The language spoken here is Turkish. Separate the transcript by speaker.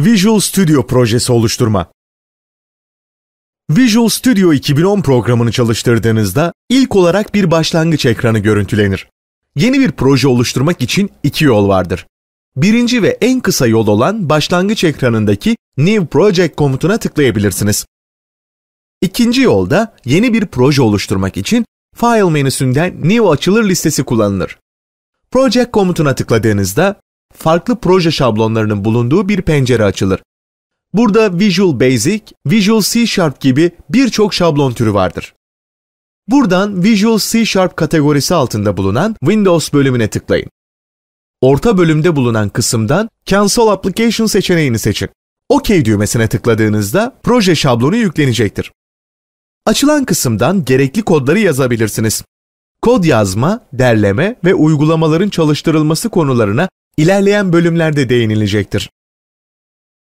Speaker 1: Visual Studio projesi oluşturma. Visual Studio 2010 programını çalıştırdığınızda ilk olarak bir başlangıç ekranı görüntülenir. Yeni bir proje oluşturmak için iki yol vardır. Birinci ve en kısa yol olan başlangıç ekranındaki New Project komutuna tıklayabilirsiniz. İkinci yolda yeni bir proje oluşturmak için File menüsünden New açılır listesi kullanılır. Project komutuna tıkladığınızda farklı proje şablonlarının bulunduğu bir pencere açılır. Burada Visual Basic, Visual C Sharp gibi birçok şablon türü vardır. Buradan Visual C Sharp kategorisi altında bulunan Windows bölümüne tıklayın. Orta bölümde bulunan kısımdan Cancel Application seçeneğini seçin. OK düğmesine tıkladığınızda proje şablonu yüklenecektir. Açılan kısımdan gerekli kodları yazabilirsiniz. Kod yazma, derleme ve uygulamaların çalıştırılması konularına İlerleyen bölümlerde değinilecektir.